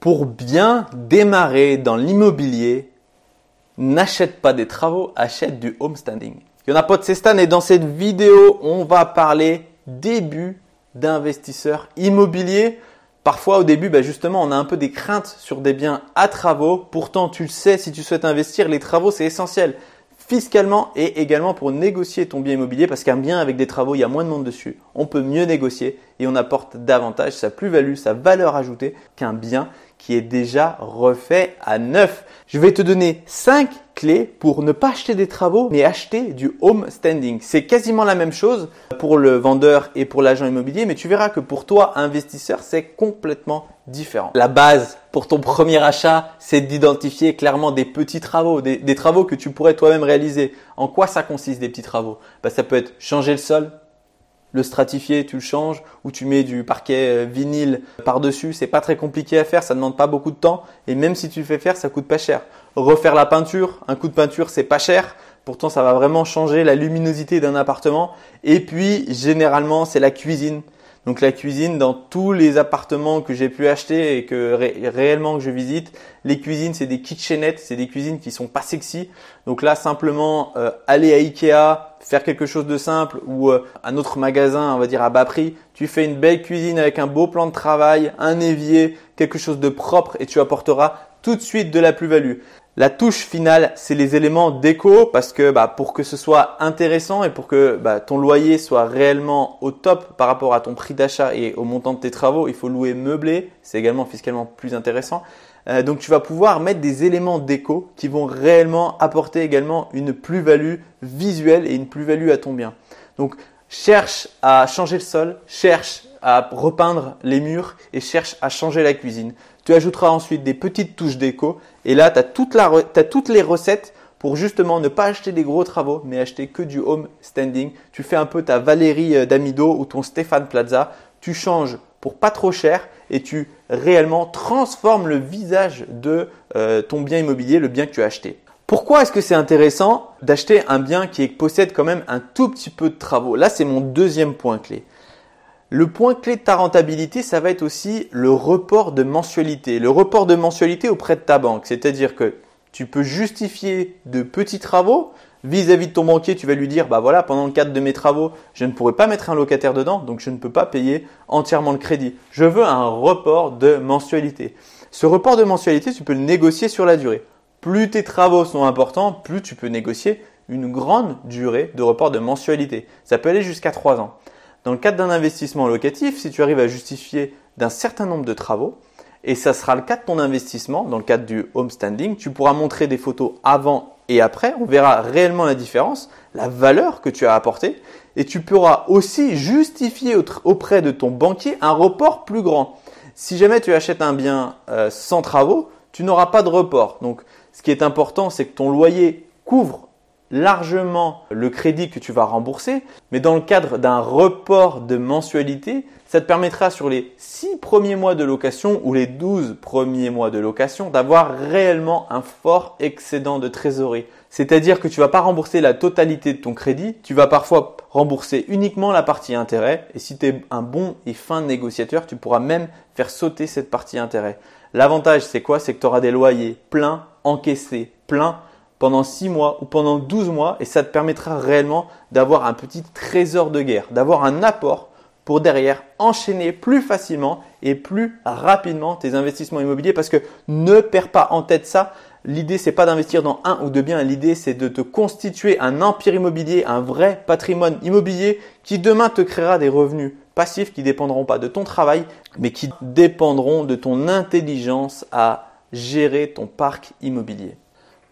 Pour bien démarrer dans l'immobilier, n'achète pas des travaux, achète du homestanding. standing. Il en a pas de Cestan et dans cette vidéo, on va parler début d'investisseurs immobiliers. Parfois au début, ben justement, on a un peu des craintes sur des biens à travaux. Pourtant, tu le sais, si tu souhaites investir, les travaux, c'est essentiel fiscalement et également pour négocier ton bien immobilier parce qu'un bien avec des travaux, il y a moins de monde dessus, on peut mieux négocier et on apporte davantage sa plus-value, sa valeur ajoutée qu'un bien qui est déjà refait à neuf. Je vais te donner cinq clés pour ne pas acheter des travaux mais acheter du home standing. C'est quasiment la même chose pour le vendeur et pour l'agent immobilier mais tu verras que pour toi investisseur c'est complètement différents. La base pour ton premier achat, c'est d'identifier clairement des petits travaux, des, travaux que tu pourrais toi-même réaliser. En quoi ça consiste des petits travaux Bah, Ça peut être changer le sol, le stratifier, tu le changes, ou tu mets du parquet euh, vinyle par-dessus. C'est pas très compliqué à faire, ça ne demande pas beaucoup de temps, et même si tu le fais faire, ça coûte pas cher. Refaire la peinture, un coup de peinture, c'est pas cher. Pourtant, ça va vraiment changer la luminosité d'un appartement. Et puis, généralement, c'est la cuisine. Donc la cuisine, dans tous les appartements que j'ai pu acheter et que réellement que je visite, les cuisines, c'est des kitchenettes, c'est des cuisines qui sont pas sexy. Donc là, simplement euh, aller à Ikea, faire quelque chose de simple ou euh, un autre magasin, on va dire à bas prix, tu fais une belle cuisine avec un beau plan de travail, un évier, quelque chose de propre et tu apporteras tout de suite de la plus-value. La touche finale, c'est les éléments déco parce que bah, pour que ce soit intéressant et pour que bah, ton loyer soit réellement au top par rapport à ton prix d'achat et au montant de tes travaux, il faut louer meublé. C'est également fiscalement plus intéressant. Euh, donc tu vas pouvoir mettre des éléments déco qui vont réellement apporter également une plus-value visuelle et une plus-value à ton bien. Donc cherche à changer le sol, cherche à repeindre les murs et cherche à changer la cuisine. Tu ajouteras ensuite des petites touches déco et là, tu as, toutes les recettes pour justement ne pas acheter des gros travaux, mais acheter que du home standing. Tu fais un peu ta Valérie euh, D'Amido ou ton Stéphane Plaza. Tu changes pour pas trop cher et tu réellement transformes le visage de euh, ton bien immobilier, le bien que tu as acheté. Pourquoi est-ce que c'est intéressant d'acheter un bien qui possède quand même un tout petit peu de travaux Là, c'est mon deuxième point clé. Le point clé de ta rentabilité, ça va être aussi le report de mensualité. Le report de mensualité auprès de ta banque. C'est-à-dire que tu peux justifier de petits travaux. Vis-à-vis de ton banquier, tu vas lui dire, bah voilà, pendant le cadre de mes travaux, je ne pourrais pas mettre un locataire dedans, donc je ne peux pas payer entièrement le crédit. Je veux un report de mensualité. Ce report de mensualité, tu peux le négocier sur la durée. Plus tes travaux sont importants, plus tu peux négocier une grande durée de report de mensualité. Ça peut aller jusqu'à 3 ans. Dans le cadre d'un investissement locatif, si tu arrives à justifier d'un certain nombre de travaux, et ça sera le cas de ton investissement, dans le cadre du home standing, tu pourras montrer des photos avant et après, on verra réellement la différence, la valeur que tu as apportée, et tu pourras aussi justifier auprès de ton banquier un report plus grand. Si jamais tu achètes un bien euh, sans travaux, tu n'auras pas de report. Donc, ce qui est important, c'est que ton loyer couvre largement le crédit que tu vas rembourser, mais dans le cadre d'un report de mensualité, ça te permettra sur les 6 premiers mois de location ou les 12 premiers mois de location d'avoir réellement un fort excédent de trésorerie. C'est-à-dire que tu vas pas rembourser la totalité de ton crédit, tu vas parfois rembourser uniquement la partie intérêt et si tu es un bon et fin négociateur, tu pourras même faire sauter cette partie intérêt. L'avantage c'est quoi C'est que tu auras des loyers pleins, encaissés, pleins pendant 6 mois ou pendant 12 mois et ça te permettra réellement d'avoir un petit trésor de guerre, d'avoir un apport pour derrière enchaîner plus facilement et plus rapidement tes investissements immobiliers parce que ne perds pas en tête ça. L'idée c'est pas d'investir dans un ou deux biens, l'idée c'est de te constituer un empire immobilier, un vrai patrimoine immobilier qui demain te créera des revenus passifs qui dépendront pas de ton travail mais qui dépendront de ton intelligence à gérer ton parc immobilier.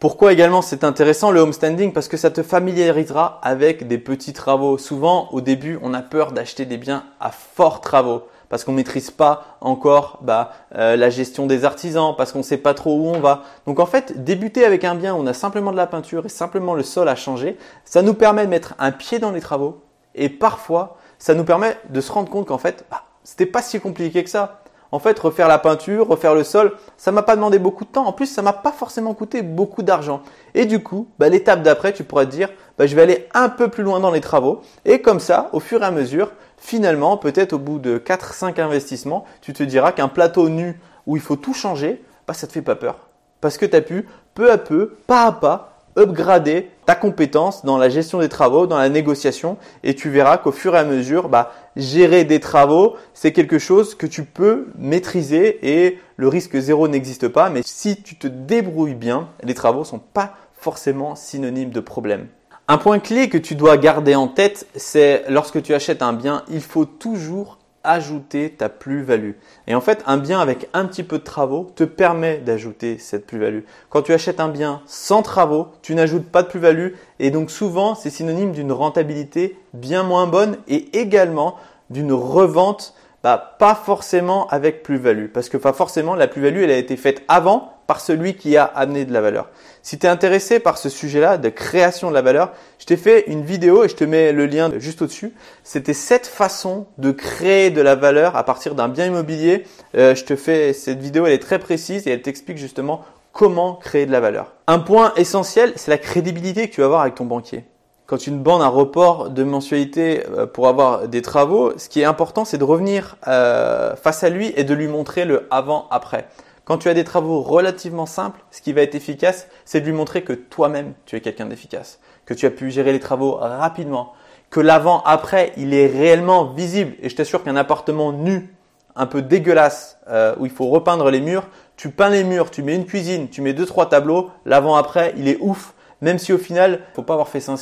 Pourquoi également c'est intéressant le standing Parce que ça te familiarisera avec des petits travaux. Souvent au début on a peur d'acheter des biens à forts travaux parce qu'on maîtrise pas encore bah, euh, la gestion des artisans, parce qu'on ne sait pas trop où on va. Donc en fait, débuter avec un bien où on a simplement de la peinture et simplement le sol à changer, ça nous permet de mettre un pied dans les travaux et parfois ça nous permet de se rendre compte qu'en fait, ce bah, c'était pas si compliqué que ça. En fait, refaire la peinture, refaire le sol, ça m'a pas demandé beaucoup de temps. En plus, ça m'a pas forcément coûté beaucoup d'argent. Et du coup, bah, l'étape d'après, tu pourras te dire, bah, je vais aller un peu plus loin dans les travaux. Et comme ça, au fur et à mesure, finalement, peut-être au bout de 4-5 investissements, tu te diras qu'un plateau nu où il faut tout changer, bah, ça te fait pas peur. Parce que tu as pu, peu à peu, pas à pas, upgrader ta compétence dans la gestion des travaux, dans la négociation, et tu verras qu'au fur et à mesure, bah, gérer des travaux, c'est quelque chose que tu peux maîtriser et le risque zéro n'existe pas. Mais si tu te débrouilles bien, les travaux sont pas forcément synonymes de problème. Un point clé que tu dois garder en tête, c'est lorsque tu achètes un bien, il faut toujours ajouter ta plus-value. Et en fait, un bien avec un petit peu de travaux te permet d'ajouter cette plus-value. Quand tu achètes un bien sans travaux, tu n'ajoutes pas de plus-value et donc souvent c'est synonyme d'une rentabilité bien moins bonne et également d'une revente bah, pas forcément avec plus-value, parce que pas forcément la plus-value, elle a été faite avant par celui qui a amené de la valeur. Si tu es intéressé par ce sujet-là de création de la valeur, je t'ai fait une vidéo et je te mets le lien juste au-dessus. C'était cette façon de créer de la valeur à partir d'un bien immobilier. Euh, je te fais cette vidéo, elle est très précise et elle t'explique justement comment créer de la valeur. Un point essentiel, c'est la crédibilité que tu vas avoir avec ton banquier quand une bande un report de mensualité euh, pour avoir des travaux, ce qui est important, c'est de revenir euh, face à lui et de lui montrer le avant-après. Quand tu as des travaux relativement simples, ce qui va être efficace, c'est de lui montrer que toi-même, tu es quelqu'un d'efficace, que tu as pu gérer les travaux rapidement, que l'avant-après, il est réellement visible. Et je t'assure qu'un appartement nu, un peu dégueulasse, euh, où il faut repeindre les murs, tu peins les murs, tu mets une cuisine, tu mets deux, trois tableaux, l'avant-après, il est ouf. Même si au final, faut pas avoir fait saint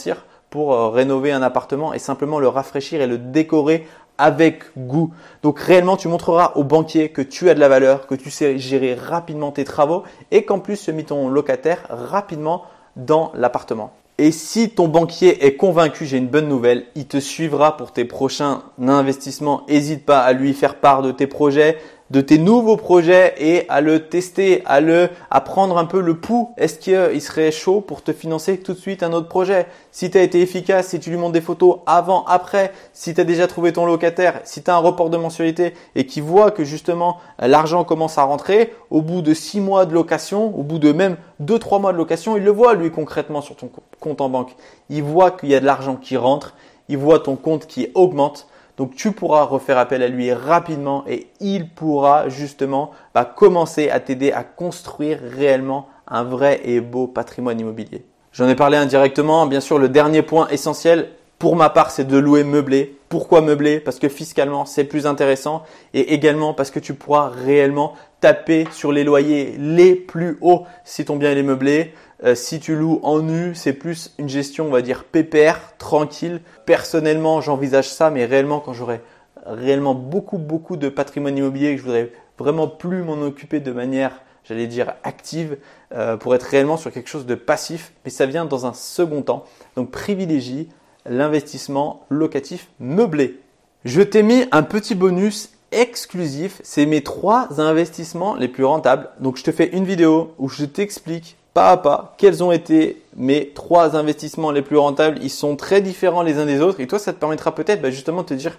pour euh, rénover un appartement et simplement le rafraîchir et le décorer avec goût. Donc réellement, tu montreras au banquier que tu as de la valeur, que tu sais gérer rapidement tes travaux et qu'en plus tu as mis ton locataire rapidement dans l'appartement. Et si ton banquier est convaincu, j'ai une bonne nouvelle, il te suivra pour tes prochains investissements. N'hésite pas à lui faire part de tes projets, de tes nouveaux projets et à le tester, à le, à prendre un peu le pouls. Est-ce qu'il serait chaud pour te financer tout de suite un autre projet? Si tu as été efficace, si tu lui montres des photos avant, après, si tu as déjà trouvé ton locataire, si tu as un report de mensualité et qu'il voit que justement euh, l'argent commence à rentrer, au bout de six mois de location, au bout de même deux, trois mois de location, il le voit lui concrètement sur ton compte en banque. Il voit qu'il y a de l'argent qui rentre, il voit ton compte qui augmente. Donc tu pourras refaire appel à lui rapidement et il pourra justement bah, commencer à t'aider à construire réellement un vrai et beau patrimoine immobilier. J'en ai parlé indirectement, bien sûr le dernier point essentiel pour ma part c'est de louer meublé. Pourquoi meubler Parce que fiscalement, c'est plus intéressant et également parce que tu pourras réellement taper sur les loyers les plus hauts si ton bien est meublé. Euh, si tu loues en nu, c'est plus une gestion, on va dire, pépère, tranquille. Personnellement, j'envisage ça, mais réellement, quand j'aurai réellement beaucoup, beaucoup de patrimoine immobilier que je voudrais vraiment plus m'en occuper de manière, j'allais dire, active, euh, pour être réellement sur quelque chose de passif, mais ça vient dans un second temps. Donc privilégie l'investissement locatif meublé. Je t'ai mis un petit bonus exclusif, c'est mes trois investissements les plus rentables. Donc je te fais une vidéo où je t'explique pas à pas quels ont été mes trois investissements les plus rentables. Ils sont très différents les uns des autres et toi ça te permettra peut-être bah, justement de te dire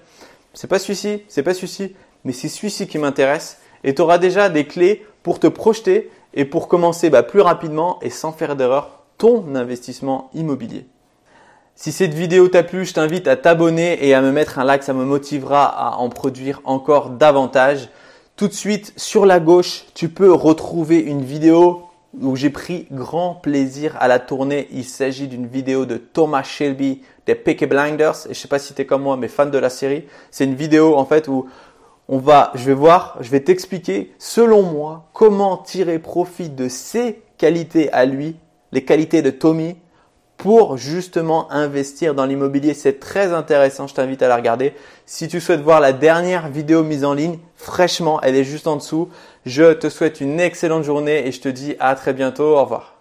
c'est pas celui-ci, c'est pas celui-ci, mais c'est celui-ci qui m'intéresse et tu auras déjà des clés pour te projeter et pour commencer bah, plus rapidement et sans faire d'erreur ton investissement immobilier. Si cette vidéo t'a plu, je t'invite à t'abonner et à me mettre un like, ça me motivera à en produire encore davantage. Tout de suite, sur la gauche, tu peux retrouver une vidéo où j'ai pris grand plaisir à la tourner. Il s'agit d'une vidéo de Thomas Shelby des Peaky Blinders. Et je sais pas si tu es comme moi, mais fan de la série. C'est une vidéo en fait où on va, je vais voir, je vais t'expliquer selon moi comment tirer profit de ses qualités à lui, les qualités de Tommy pour justement investir dans l'immobilier. C'est très intéressant, je t'invite à la regarder. Si tu souhaites voir la dernière vidéo mise en ligne, fraîchement, elle est juste en dessous. Je te souhaite une excellente journée et je te dis à très bientôt. Au revoir.